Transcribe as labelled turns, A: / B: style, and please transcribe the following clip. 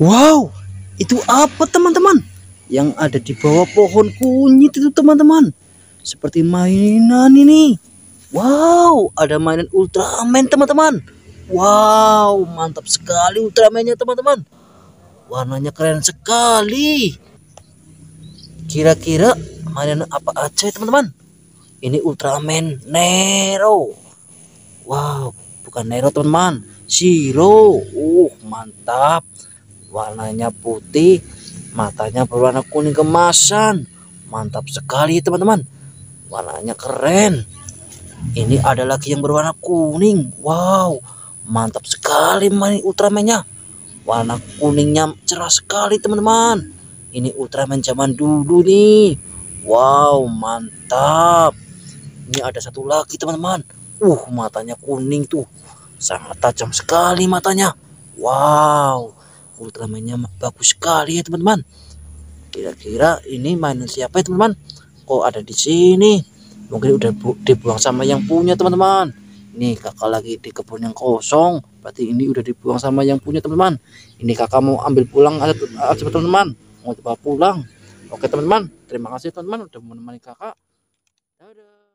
A: Wow, itu apa teman-teman? Yang ada di bawah pohon kunyit itu teman-teman. Seperti mainan ini. Wow, ada mainan Ultraman teman-teman. Wow, mantap sekali Ultramannya teman-teman. Warnanya keren sekali. Kira-kira mainan apa aja ya, teman-teman? Ini Ultraman Nero. Wow, bukan Nero teman-teman. Zero. Uh, mantap warnanya putih matanya berwarna kuning kemasan mantap sekali teman-teman warnanya keren ini ada lagi yang berwarna kuning wow mantap sekali mani ultramannya warna kuningnya cerah sekali teman-teman ini ultraman zaman dulu nih wow mantap ini ada satu lagi teman-teman uh matanya kuning tuh sangat tajam sekali matanya wow kulit kelaminnya bagus sekali ya teman-teman kira-kira ini mainan siapa ya teman-teman kok ada di sini mungkin udah dibuang sama yang punya teman-teman ini kakak lagi di kebun yang kosong berarti ini udah dibuang sama yang punya teman-teman ini kakak mau ambil pulang aja ah, teman-teman mau coba pulang oke teman-teman terima kasih teman-teman udah menemani kakak Dadah.